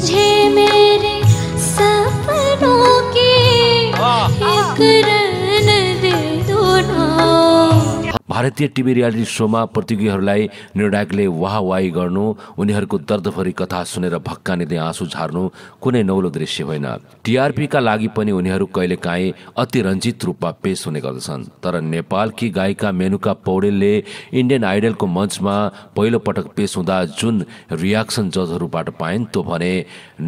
मुझे भारतीय TV reality सोमा प्रतियोगीहरूलाई निर्णायकले वाहवाही गर्नु उनीहरूको दर्दभरि कथा सुनेर भक्कानिँदै आँसु झार्नु कुनै नौलो दृश्य होइन टिआरपीका लागि पनि उनीहरू कहिलेकाहीँ अतिरञ्जित रूपमा पेश हुने गर्दछन् तर नेपालकी गायिका मेनुका पौडेलले इन्डियन आइडलको मञ्चमा पहिलोपटक पेश हुँदा जुन रियाक्सन जजहरूबाट पाइन् त्यो भने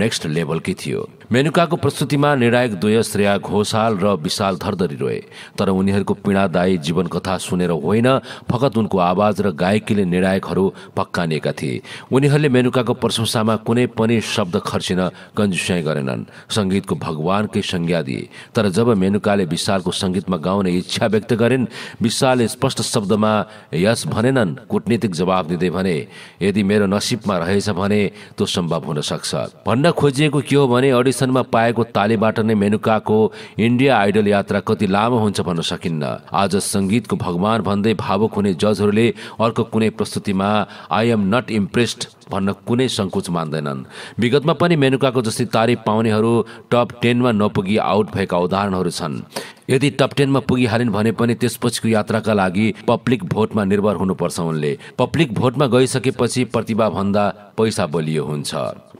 नेक्स्ट लेभलकै थियो मेनुकाको प्रस्तुतिमा निर्णायक द्वय श्रेया घोषाल र विशाल धरधरी रोए तर उनीहरूको पीडादायी जीवन कथा सुनेर होइन फकत उनको आवाज र गायकीले निर्णायकहरू पक्कानिएका थिए उनीहरूले मेनुकाको प्रशंसामा कुनै पनि शब्द खर्चिन कन्जुस्याई गरेनन् सङ्गीतको भगवानकै संज्ञा दिए तर जब मेनुकाले विशालको सङ्गीतमा गाउने इच्छा व्यक्त गरेन् विशालले स्पष्ट शब्दमा यस भनेनन् कुटनीतिक जवाब दिँदै भने यदि मेरो नसिबमा रहेछ भने त्यो सम्भव हुन सक्छ भन्न खोजिएको के हो भने अडिस प्रदर्शनमा पाएको तालीबाट नै मेनुकाको इन्डिया आइडल यात्रा कति लामो हुन्छ भन्न सकिन्न आज सङ्गीतको भगवान भन्दै भावुक हुने जजहरूले अर्को कुनै प्रस्तुतिमा आई एम नट इम्प्रेस्ड भन्न कुनै सङ्कोच मान्दैनन् विगतमा पनि मेनुकाको जस्तै तारिफ पाउनेहरू टप टेनमा नपुगी आउट भएका उदाहरणहरू छन् यदि टप टेनमा पुगिहालिन् भने पनि त्यसपछिको यात्राका लागि पब्लिक भोटमा निर्भर हुनुपर्छ उनले पब्लिक भोटमा गइसकेपछि प्रतिभा भन्दा पैसा बलियो हुन्छ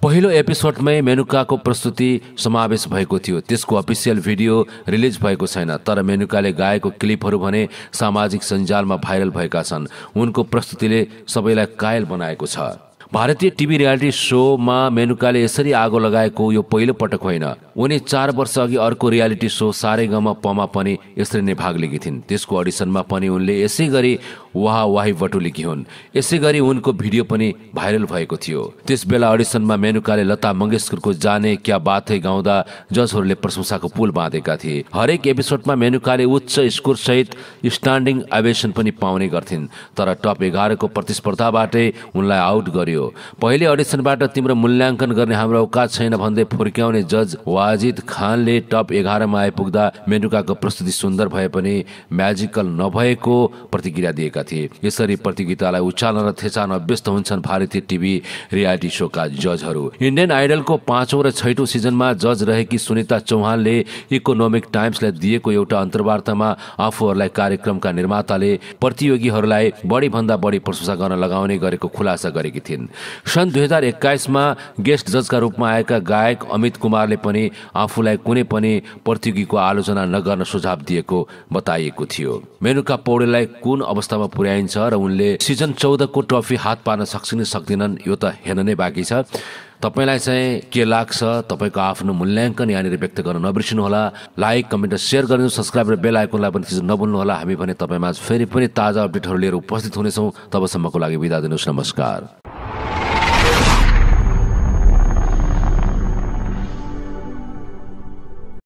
पहिलो एपिसोडमै मेनुकाको प्रस्तुति समावेश भएको थियो त्यसको अफिसियल भिडियो रिलिज भएको छैन तर मेनुकाले गाएको क्लिपहरू भने सामाजिक सञ्जालमा भाइरल भएका छन् उनको प्रस्तुतिले सबैलाई कायल बनाएको छ भारतीय टिभी रियालिटी सोमा मेनुकाले यसरी आगो लगाएको यो पहिलो पटक होइन उनी चार वर्ष अघि अर्को रियालिटी सो गमा पमा पनि यसरी नै भाग लिएकी थिइन् त्यसको अडिसनमा पनि उनले यसै गरी वाह वाही बटुलेकी हुन् यसै गरी उनको भिडियो पनि भाइरल भएको थियो त्यस बेला अडिसनमा मेनुकाले लता मङ्गेशकरको जाने क्या बात है गाउँदा जजहरूले प्रशंसाको पुल बाँधेका थिए हरेक एपिसोडमा मेनुकाले उच्च स्कोर सहित स्ट्यान्डिङ आवेशन पनि पाउने गर्थिन् तर टप एघारको प्रतिस्पर्धाबाटै उनलाई आउट गर्यो थियो पहिले अडिसनबाट तिम्रो मूल्याङ्कन गर्ने हाम्रो अवकाश छैन भन्दै फुर्क्याउने जज वाजिद खानले टप एघारमा आइपुग्दा मेनुकाको प्रस्तुति सुन्दर भए पनि म्याजिकल नभएको प्रतिक्रिया दिएका थिए यसरी प्रतियोगितालाई उचाल्न र थेचान व्यस्त हुन्छन् भारतीय टिभी रियालिटी सोका जजहरू इन्डियन आइडलको पाँचौँ र छैटौँ सिजनमा जज रहेकी सुनिता चौहानले इकोनोमिक टाइम्सलाई दिएको एउटा अन्तर्वार्तामा आफूहरूलाई कार्यक्रमका निर्माताले प्रतियोगीहरूलाई बढी भन्दा बढी प्रशंसा गर्न लगाउने गरेको खुलासा गरेकी थिइन् सन् दुई हजार एक्काइसमा गेस्ट जजका रूपमा आएका गायक अमित कुमारले पनि आफूलाई कुनै पनि प्रतियोगीको आलोचना नगर्न सुझाव दिएको बताइएको थियो मेनुका पौडेललाई कुन अवस्थामा पुर्याइन्छ र उनले सिजन चौधको ट्रफी हात पार्न सक्छन् सक्दैनन् यो त हेर्न नै बाँकी छ तपाईँलाई चाहिँ के लाग्छ तपाईँको आफ्नो मूल्याङ्कन यहाँनिर व्यक्त गर्न नबिर्सिनुहोला लाइक कमेन्ट र सेयर गरिदिनु सब्सक्राइब र बेल आइकनलाई पनि होला हामी भने तपाईँमा फेरि पनि ताजा अपडेटहरू लिएर उपस्थित हुनेछौँ तबसम्मको लागि बिदा दिनुहोस् नमस्कार